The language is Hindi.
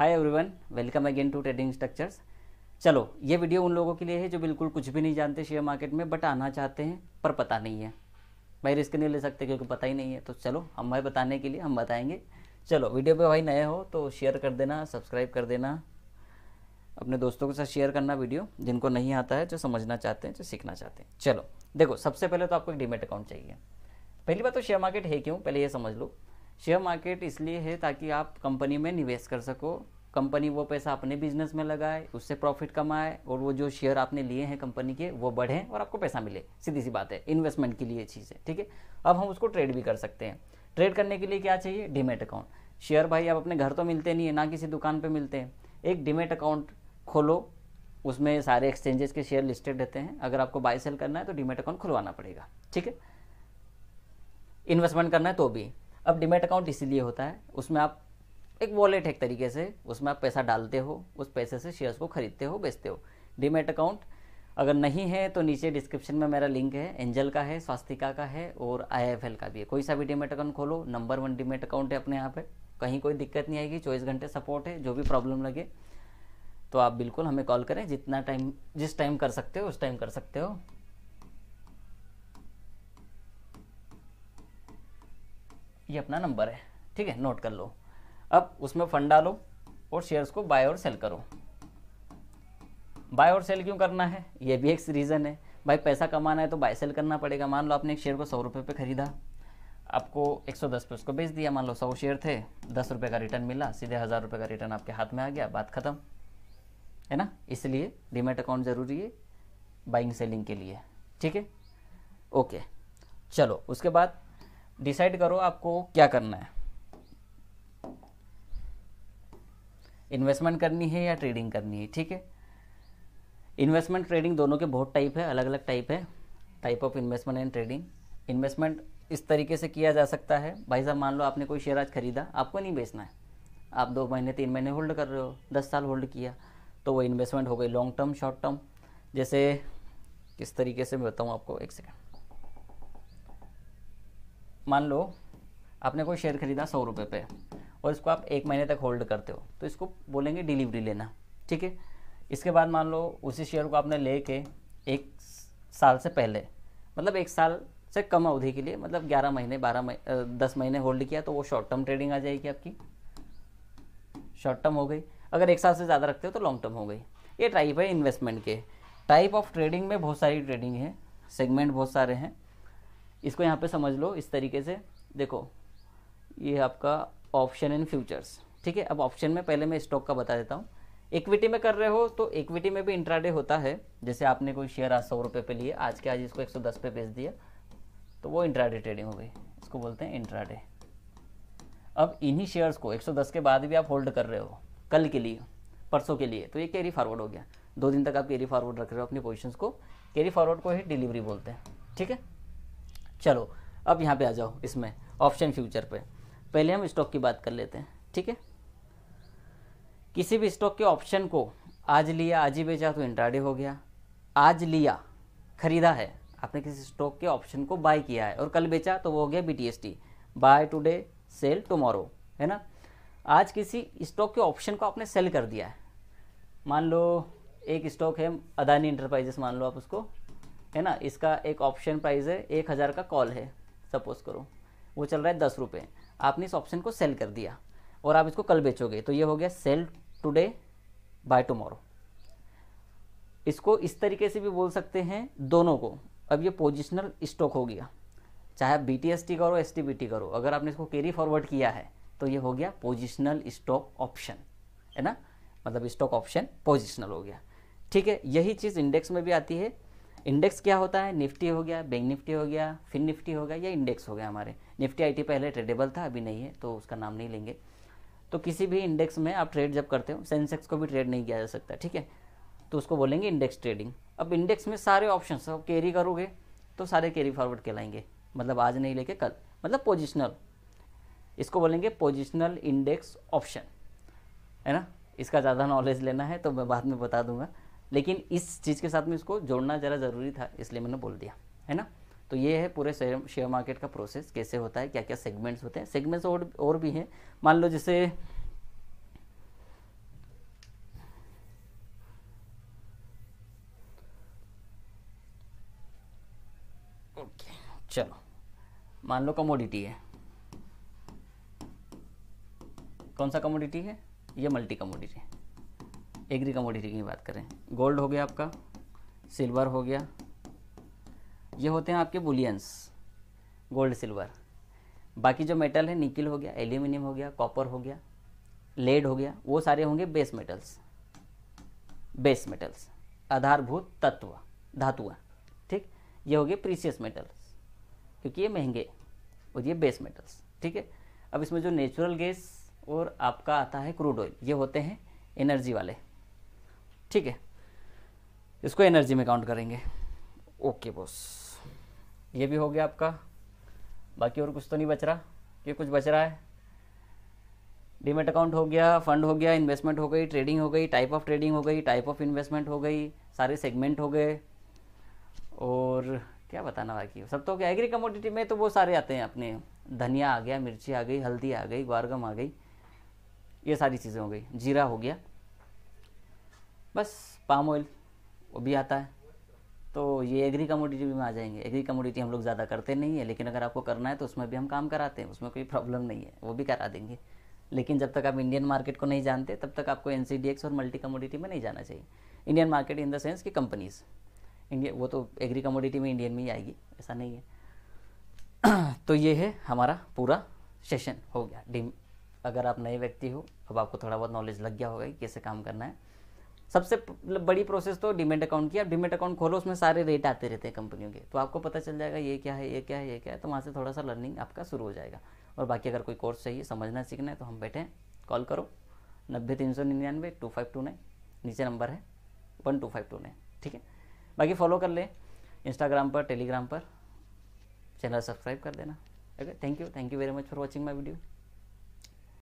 hi everyone welcome again to trading structures चलो ये वीडियो उन लोगों के लिए है जो बिल्कुल कुछ भी नहीं जानते शेयर मार्केट में बट आना चाहते हैं पर पता नहीं है भाई रिस्क नहीं ले सकते क्योंकि पता ही नहीं है तो चलो हम भाई बताने के लिए हम बताएंगे चलो वीडियो पे भाई नए हो तो शेयर कर देना सब्सक्राइब कर देना अपने दोस्तों के साथ शेयर करना वीडियो जिनको नहीं आता है जो समझना चाहते हैं जो सीखना चाहते हैं चलो देखो सबसे पहले तो आपको एक डीमेट अकाउंट चाहिए पहली बात तो शेयर मार्केट है क्यों पहले ये समझ लो शेयर मार्केट इसलिए है ताकि आप कंपनी में निवेश कर सको कंपनी वो पैसा अपने बिजनेस में लगाए उससे प्रॉफिट कमाए और वो जो शेयर आपने लिए हैं कंपनी के वो बढ़ें और आपको पैसा मिले सीधी सी बात है इन्वेस्टमेंट के लिए चीज़ है ठीक है अब हम उसको ट्रेड भी कर सकते हैं ट्रेड करने के लिए क्या चाहिए डीमेट अकाउंट शेयर भाई आप अपने घर तो मिलते नहीं है ना किसी दुकान पर मिलते हैं एक डीमेट अकाउंट खोलो उसमें सारे एक्सचेंजेस के शेयर लिस्टेड रहते हैं अगर आपको बाय सेल करना है तो डीमेट अकाउंट खुलवाना पड़ेगा ठीक है इन्वेस्टमेंट करना है तो भी अब डिमेट अकाउंट इसीलिए होता है उसमें आप एक वॉलेट है एक तरीके से उसमें आप पैसा डालते हो उस पैसे से शेयर्स को खरीदते हो बेचते हो डीमेट अकाउंट अगर नहीं है तो नीचे डिस्क्रिप्शन में मेरा लिंक है एंजल का है स्वास्तिका का है और आई का भी है कोई सा भी डीमेट अकाउंट खोलो नंबर वन डीमेट अकाउंट है अपने यहाँ पे कहीं कोई दिक्कत नहीं आएगी चौबीस घंटे सपोर्ट है जो भी प्रॉब्लम लगे तो आप बिल्कुल हमें कॉल करें जितना टाइम जिस टाइम कर सकते हो उस टाइम कर सकते हो ये अपना नंबर है ठीक है नोट कर लो अब उसमें फंड डालो और शेयर्स को बाय और सेल करो बाय और सेल क्यों करना है ये भी एक रीज़न है भाई पैसा कमाना है तो बाय सेल करना पड़ेगा मान लो आपने एक शेयर को सौ रुपये पर खरीदा आपको एक सौ दस पे उसको बेच दिया मान लो सौ शेयर थे दस रुपये का रिटर्न मिला सीधे हज़ार रुपये का रिटर्न आपके हाथ में आ गया बात ख़त्म है ना इसलिए डिमेट अकाउंट ज़रूरी है बाइंग सेलिंग के लिए ठीक है ओके चलो उसके बाद डिसाइड करो आपको क्या करना है इन्वेस्टमेंट करनी है या ट्रेडिंग करनी है ठीक है इन्वेस्टमेंट ट्रेडिंग दोनों के बहुत टाइप है अलग अलग टाइप है type of investment and trading investment इस तरीके से किया जा सकता है भाई साहब मान लो आपने कोई शेयर आज खरीदा आपको नहीं बेचना है आप दो महीने तीन महीने होल्ड कर रहे हो दस साल होल्ड किया तो वो इन्वेस्टमेंट हो गई लॉन्ग टर्म शॉर्ट टर्म जैसे किस तरीके से मैं बताऊँ आपको एक सेकेंड मान लो आपने कोई शेयर खरीदा सौ रुपये पे और इसको आप एक महीने तक होल्ड करते हो तो इसको बोलेंगे डिलीवरी लेना ठीक है इसके बाद मान लो उसी शेयर को आपने ले के एक साल से पहले मतलब एक साल से कम अवधि के लिए मतलब 11 महीने 12 महीने दस महीने होल्ड किया तो वो शॉर्ट टर्म ट्रेडिंग आ जाएगी आपकी शॉर्ट टर्म हो गई अगर एक साल से ज़्यादा रखते हो तो लॉन्ग टर्म हो गई ये टाइप है इन्वेस्टमेंट के टाइप ऑफ ट्रेडिंग में बहुत सारी ट्रेडिंग है सेगमेंट बहुत सारे हैं इसको यहाँ पे समझ लो इस तरीके से देखो ये आपका ऑप्शन एंड फ्यूचर्स ठीक है अब ऑप्शन में पहले मैं स्टॉक का बता देता हूँ इक्विटी में कर रहे हो तो इक्विटी में भी इंट्राडे होता है जैसे आपने कोई शेयर आज सौ रुपये पे लिए आज के आज इसको एक सौ दस पे बेच दिया तो वो इंट्राडे ट्रेडिंग हो गई इसको बोलते हैं इंट्राडे अब इन्हीं शेयर्स को 110 के बाद भी आप होल्ड कर रहे हो कल के लिए परसों के लिए तो ये कैरी फॉरवर्ड हो गया दो दिन तक आप कैरी फॉरवर्ड रख रहे हो अपनी पोजिशन को कैरी फॉरवर्ड को ही डिलीवरी बोलते हैं ठीक है चलो अब यहाँ पे आ जाओ इसमें ऑप्शन फ्यूचर पे पहले हम स्टॉक की बात कर लेते हैं ठीक है किसी भी स्टॉक के ऑप्शन को आज लिया आज ही बेचा तो इंट्राडे हो गया आज लिया खरीदा है आपने किसी स्टॉक के ऑप्शन को बाय किया है और कल बेचा तो वो हो गया B buy today sell tomorrow है ना आज किसी स्टॉक के ऑप्शन को आपने सेल कर दिया है मान लो एक स्टॉक है अदानी इंटरप्राइजेस मान लो आप उसको है ना इसका एक ऑप्शन प्राइस है एक हज़ार का कॉल है सपोज करो वो चल रहा है दस रुपये आपने इस ऑप्शन को सेल कर दिया और आप इसको कल बेचोगे तो ये हो गया सेल टुडे बाय टुमारो इसको इस तरीके से भी बोल सकते हैं दोनों को अब ये पोजिशनल स्टॉक हो गया चाहे आप बी करो एस टी बी टी करो अगर आपने इसको कैरी फॉरवर्ड किया है तो ये हो गया पोजिशनल स्टॉक ऑप्शन है ना मतलब स्टॉक ऑप्शन पोजिशनल हो गया ठीक है यही चीज़ इंडेक्स में भी आती है इंडेक्स क्या होता है निफ्टी हो गया बैंक निफ्टी हो गया फिन निफ्टी हो गया या इंडेक्स हो गया हमारे निफ्टी आईटी पहले ट्रेडेबल था अभी नहीं है तो उसका नाम नहीं लेंगे तो किसी भी इंडेक्स में आप ट्रेड जब करते हो सेंसेक्स को भी ट्रेड नहीं किया जा सकता ठीक है तो उसको बोलेंगे इंडेक्स ट्रेडिंग अब इंडेक्स में सारे ऑप्शन अब कैरी करोगे तो सारे कैरी फॉरवर्ड कहलाएंगे मतलब आज नहीं लेके कल मतलब पोजिशनल इसको बोलेंगे पोजिशनल इंडेक्स ऑप्शन है ना इसका ज़्यादा नॉलेज लेना है तो मैं बाद में बता दूंगा लेकिन इस चीज़ के साथ में इसको जोड़ना ज़रा ज़रूरी था इसलिए मैंने बोल दिया है ना तो ये है पूरे शेयर मार्केट का प्रोसेस कैसे होता है क्या क्या सेगमेंट्स होते हैं सेगमेंट्स और और भी हैं मान लो जैसे ओके चलो मान लो कमोडिटी है कौन सा कमोडिटी है ये मल्टी कमोडिटी है एग्री कमोडिटी की बात करें गोल्ड हो गया आपका सिल्वर हो गया ये होते हैं आपके बुलियंस गोल्ड सिल्वर बाकी जो मेटल है निकिल हो गया एल्यूमिनियम हो गया कॉपर हो गया लेड हो गया वो सारे होंगे बेस मेटल्स बेस मेटल्स आधारभूत तत्व धातुआ ठीक ये हो गए प्रीसियस मेटल्स क्योंकि ये महंगे और ये बेस मेटल्स ठीक है अब इसमें जो नेचुरल गैस और आपका आता है क्रूड ऑयल ये होते हैं एनर्जी वाले ठीक है इसको एनर्जी में काउंट करेंगे ओके बॉस ये भी हो गया आपका बाकी और कुछ तो नहीं बच रहा ये कुछ बच रहा है डीमेट अकाउंट हो गया फंड हो गया इन्वेस्टमेंट हो गई ट्रेडिंग हो गई टाइप ऑफ ट्रेडिंग हो गई टाइप ऑफ इन्वेस्टमेंट हो गई सारे सेगमेंट हो गए और क्या बताना बाकी सब तो एग्री कमोडिटी में तो वो सारे आते हैं अपने धनिया आ गया मिर्ची आ गई हल्दी आ गई ग्वारगम आ गई ये सारी चीज़ें हो गई जीरा हो गया बस पाम ऑयल वो भी आता है तो ये एग्री कमोडिटी में आ जाएंगे एग्री कमोडिटी हम लोग ज़्यादा करते नहीं है लेकिन अगर आपको करना है तो उसमें भी हम काम कराते हैं उसमें कोई प्रॉब्लम नहीं है वो भी करा देंगे लेकिन जब तक आप इंडियन मार्केट को नहीं जानते तब तक आपको एन और मल्टी कमोडिटी में नहीं जाना चाहिए Indian market in the sense companies India वो तो एग्री कमोडिटी में इंडियन में ही आएगी ऐसा नहीं है तो ये है हमारा पूरा सेशन हो गया डीम अगर आप नए व्यक्ति हो अब आपको थोड़ा बहुत नॉलेज लग गया होगा कि कैसे काम करना है सबसे मतलब बड़ी प्रोसेस तो डिमेट अकाउंट की आप डिमेट अकाउंट खोलो उसमें सारे रेट आते रहते हैं कंपनियों के तो आपको पता चल जाएगा ये क्या है ये क्या है ये क्या है तो वहाँ से थोड़ा सा लर्निंग आपका शुरू हो जाएगा और बाकी अगर कोई कोर्स चाहिए समझना सीखना है तो हम बैठे कॉल करो नब्बे तीन सौ निन्यानवे टू फाइव टू नाइन नीचे नंबर है one two five two nine ठीक है बाकी फॉलो कर ले इंस्टाग्राम पर टेलीग्राम पर चैनल सब्सक्राइब कर देना okay thank you thank you very much for watching my video